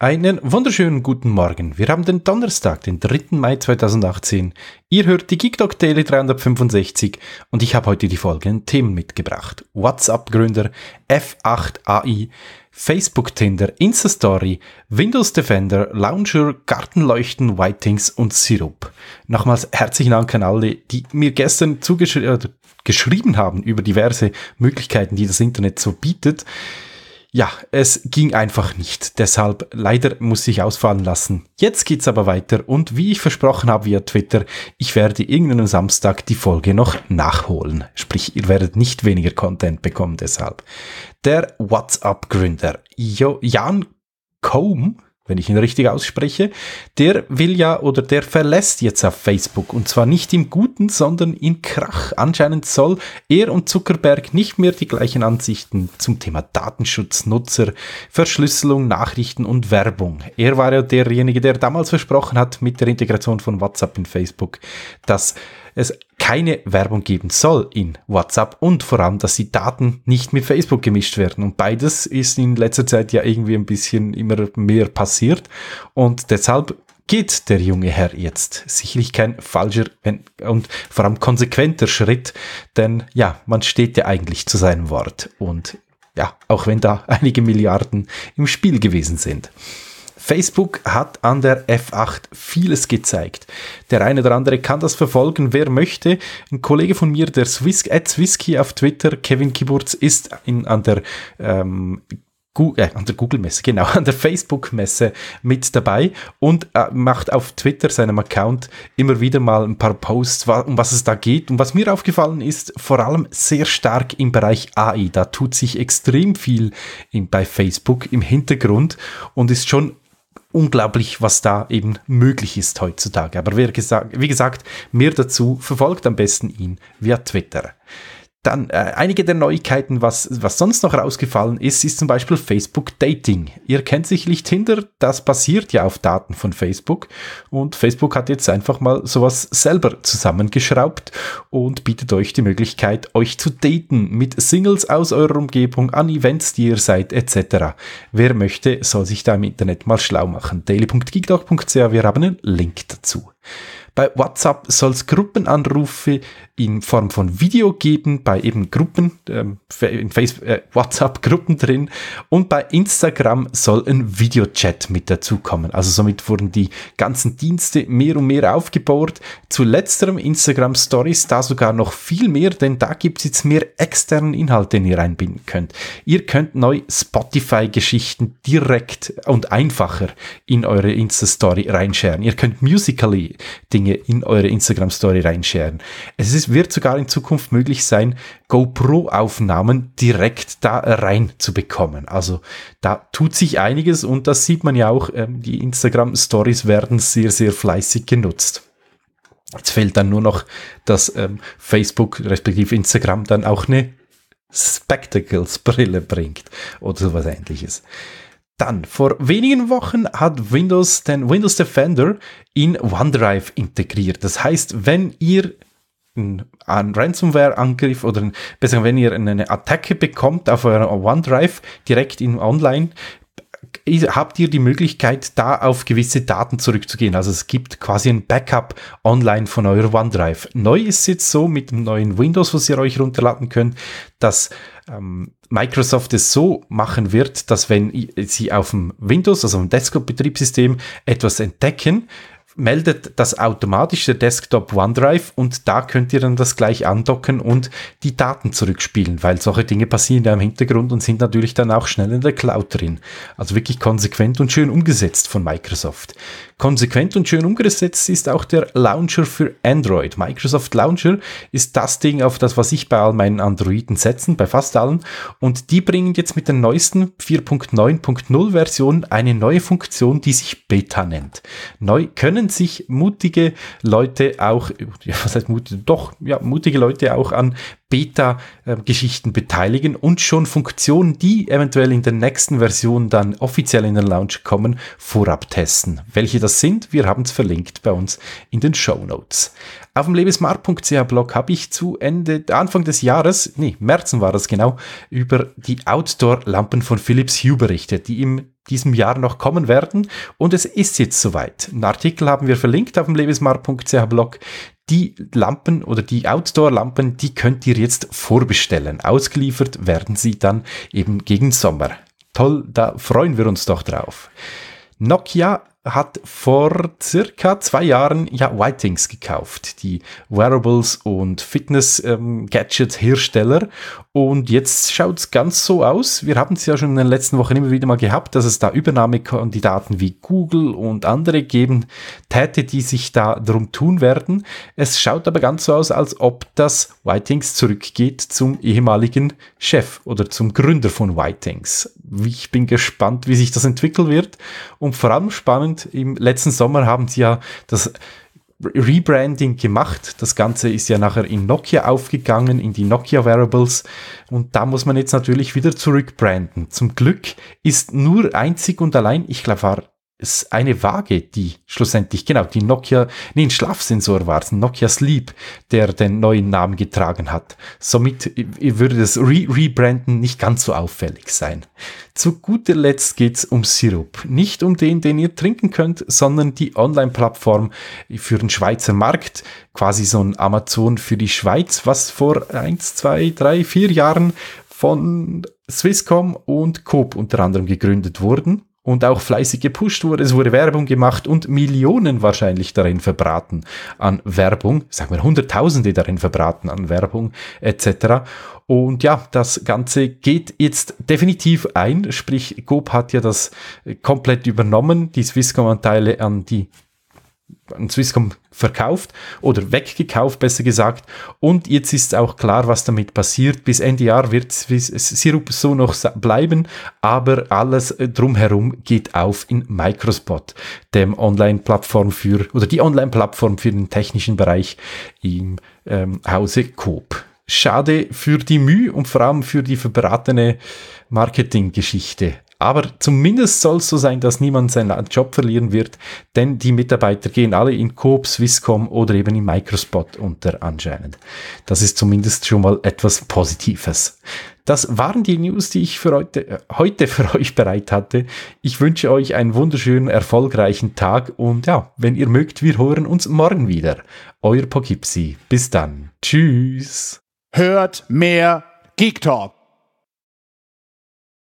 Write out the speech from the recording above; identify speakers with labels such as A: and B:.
A: Einen wunderschönen guten Morgen. Wir haben den Donnerstag, den 3. Mai 2018. Ihr hört die GeekDog Daily 365 und ich habe heute die folgenden Themen mitgebracht. WhatsApp-Gründer, F8AI, Facebook-Tinder, Insta-Story, Windows Defender, Launcher, Gartenleuchten, Whitings und Sirup. Nochmals herzlichen Dank an alle, die mir gestern zugeschrieben äh, haben über diverse Möglichkeiten, die das Internet so bietet ja, es ging einfach nicht. Deshalb leider muss ich ausfallen lassen. Jetzt geht's aber weiter und wie ich versprochen habe via Twitter, ich werde irgendeinen Samstag die Folge noch nachholen. Sprich, ihr werdet nicht weniger Content bekommen deshalb. Der WhatsApp-Gründer Jan Combe wenn ich ihn richtig ausspreche, der will ja oder der verlässt jetzt auf Facebook und zwar nicht im Guten, sondern in Krach. Anscheinend soll er und Zuckerberg nicht mehr die gleichen Ansichten zum Thema Datenschutz, Nutzer, Verschlüsselung, Nachrichten und Werbung. Er war ja derjenige, der damals versprochen hat mit der Integration von WhatsApp in Facebook, dass es keine Werbung geben soll in WhatsApp und vor allem, dass die Daten nicht mit Facebook gemischt werden. Und beides ist in letzter Zeit ja irgendwie ein bisschen immer mehr passiert. Und deshalb geht der junge Herr jetzt. Sicherlich kein falscher und vor allem konsequenter Schritt, denn ja, man steht ja eigentlich zu seinem Wort und ja, auch wenn da einige Milliarden im Spiel gewesen sind. Facebook hat an der F8 vieles gezeigt. Der eine oder andere kann das verfolgen, wer möchte. Ein Kollege von mir, der Swiss, at Swisski auf Twitter, Kevin Kiburz, ist in, an der ähm, äh, an der Google-Messe, genau, an der Facebook-Messe mit dabei und äh, macht auf Twitter, seinem Account, immer wieder mal ein paar Posts, wa um was es da geht. Und was mir aufgefallen ist, vor allem sehr stark im Bereich AI. Da tut sich extrem viel in, bei Facebook im Hintergrund und ist schon unglaublich, was da eben möglich ist heutzutage. Aber wie gesagt, wie gesagt mehr dazu verfolgt am besten ihn via Twitter. Dann äh, einige der Neuigkeiten, was, was sonst noch rausgefallen ist, ist zum Beispiel Facebook Dating. Ihr kennt sicherlich Tinder, das basiert ja auf Daten von Facebook. Und Facebook hat jetzt einfach mal sowas selber zusammengeschraubt und bietet euch die Möglichkeit, euch zu daten mit Singles aus eurer Umgebung, an Events, die ihr seid, etc. Wer möchte, soll sich da im Internet mal schlau machen. Daily.geekdoc.ca, wir haben einen Link dazu. Bei WhatsApp soll es Gruppenanrufe in Form von Video geben, bei eben Gruppen, ähm, in äh, WhatsApp-Gruppen drin. Und bei Instagram soll ein Videochat mit dazukommen. Also somit wurden die ganzen Dienste mehr und mehr aufgebaut. Zu letzterem Instagram Stories da sogar noch viel mehr, denn da gibt es jetzt mehr externen Inhalte, den ihr einbinden könnt. Ihr könnt neu Spotify-Geschichten direkt und einfacher in eure Insta-Story reinscheren. Ihr könnt Musically Dinge Dinge in eure Instagram-Story reinscheren. Es ist, wird sogar in Zukunft möglich sein, GoPro-Aufnahmen direkt da rein zu bekommen. Also da tut sich einiges und das sieht man ja auch, ähm, die Instagram-Stories werden sehr, sehr fleißig genutzt. Jetzt fehlt dann nur noch, dass ähm, Facebook respektive Instagram dann auch eine Spectacles-Brille bringt oder sowas ähnliches. Dann, vor wenigen Wochen hat Windows den Windows Defender in OneDrive integriert. Das heißt, wenn ihr einen Ransomware-Angriff oder ein, besser, wenn ihr eine Attacke bekommt auf eurer OneDrive direkt in Online, habt ihr die Möglichkeit, da auf gewisse Daten zurückzugehen. Also es gibt quasi ein Backup online von eurer OneDrive. Neu ist jetzt so mit dem neuen Windows, was ihr euch runterladen könnt, dass ähm, Microsoft es so machen wird, dass wenn sie auf dem Windows, also dem Desktop-Betriebssystem, etwas entdecken, meldet das automatisch der Desktop OneDrive und da könnt ihr dann das gleich andocken und die Daten zurückspielen, weil solche Dinge passieren ja im Hintergrund und sind natürlich dann auch schnell in der Cloud drin. Also wirklich konsequent und schön umgesetzt von Microsoft. Konsequent und schön umgesetzt ist auch der Launcher für Android. Microsoft Launcher ist das Ding, auf das, was ich bei all meinen Androiden setzen, bei fast allen. Und die bringen jetzt mit der neuesten 4.9.0 Version eine neue Funktion, die sich Beta nennt. Neu können sich mutige Leute auch, ja, was heißt mutige, doch, ja, mutige Leute auch an Beta-Geschichten beteiligen und schon Funktionen, die eventuell in der nächsten Version dann offiziell in den Launch kommen, vorab testen. Welche das sind, wir haben es verlinkt bei uns in den Show Notes. Auf dem lebensmart.ch Blog habe ich zu Ende, Anfang des Jahres, nee, Märzen war das genau, über die Outdoor-Lampen von Philips Hue berichtet, die im diesem Jahr noch kommen werden. Und es ist jetzt soweit. Einen Artikel haben wir verlinkt auf dem lebensmar.ch Blog, die Lampen oder die Outdoor-Lampen, die könnt ihr jetzt vorbestellen. Ausgeliefert werden sie dann eben gegen Sommer. Toll, da freuen wir uns doch drauf. Nokia hat vor circa zwei Jahren ja Whitings gekauft, die Wearables und Fitness-Gadget-Hersteller. Ähm, und jetzt schaut es ganz so aus. Wir haben es ja schon in den letzten Wochen immer wieder mal gehabt, dass es da Übernahmekandidaten wie Google und andere geben täte, die sich da drum tun werden. Es schaut aber ganz so aus, als ob das Whitings zurückgeht zum ehemaligen Chef oder zum Gründer von Whitings. Ich bin gespannt, wie sich das entwickeln wird. Und vor allem spannend, spannend. Im letzten Sommer haben sie ja das Rebranding gemacht. Das Ganze ist ja nachher in Nokia aufgegangen, in die Nokia Wearables. Und da muss man jetzt natürlich wieder zurückbranden. Zum Glück ist nur einzig und allein, ich glaube, war ist eine Waage, die schlussendlich, genau, die Nokia, nee, ein Schlafsensor war es, ein Nokia Sleep, der den neuen Namen getragen hat. Somit äh, würde das Re Rebranden nicht ganz so auffällig sein. Zu guter Letzt geht's um Sirup. Nicht um den, den ihr trinken könnt, sondern die Online-Plattform für den Schweizer Markt, quasi so ein Amazon für die Schweiz, was vor eins, zwei, drei, vier Jahren von Swisscom und Coop unter anderem gegründet wurden und auch fleißig gepusht wurde. Es wurde Werbung gemacht und Millionen wahrscheinlich darin verbraten an Werbung, sagen wir Hunderttausende darin verbraten an Werbung etc. Und ja, das Ganze geht jetzt definitiv ein, sprich GoP hat ja das äh, komplett übernommen, die Swisscom-Anteile an die an Swisscom verkauft oder weggekauft, besser gesagt. Und jetzt ist auch klar, was damit passiert. Bis Ende Jahr wird Sirup so noch bleiben, aber alles äh, drumherum geht auf in Microspot, dem Online-Plattform für oder die Online-Plattform für den technischen Bereich im ähm, Hause Coop. Schade für die Mühe und vor allem für die verbratene Marketinggeschichte. Aber zumindest soll es so sein, dass niemand seinen Job verlieren wird, denn die Mitarbeiter gehen alle in Coop, Swisscom oder eben in Microspot unter anscheinend. Das ist zumindest schon mal etwas Positives. Das waren die News, die ich für heute, äh, heute für euch bereit hatte. Ich wünsche euch einen wunderschönen, erfolgreichen Tag und ja, wenn ihr mögt, wir hören uns morgen wieder. Euer Poughkeepsie. Bis dann. Tschüss. Hört mehr Geek Talk.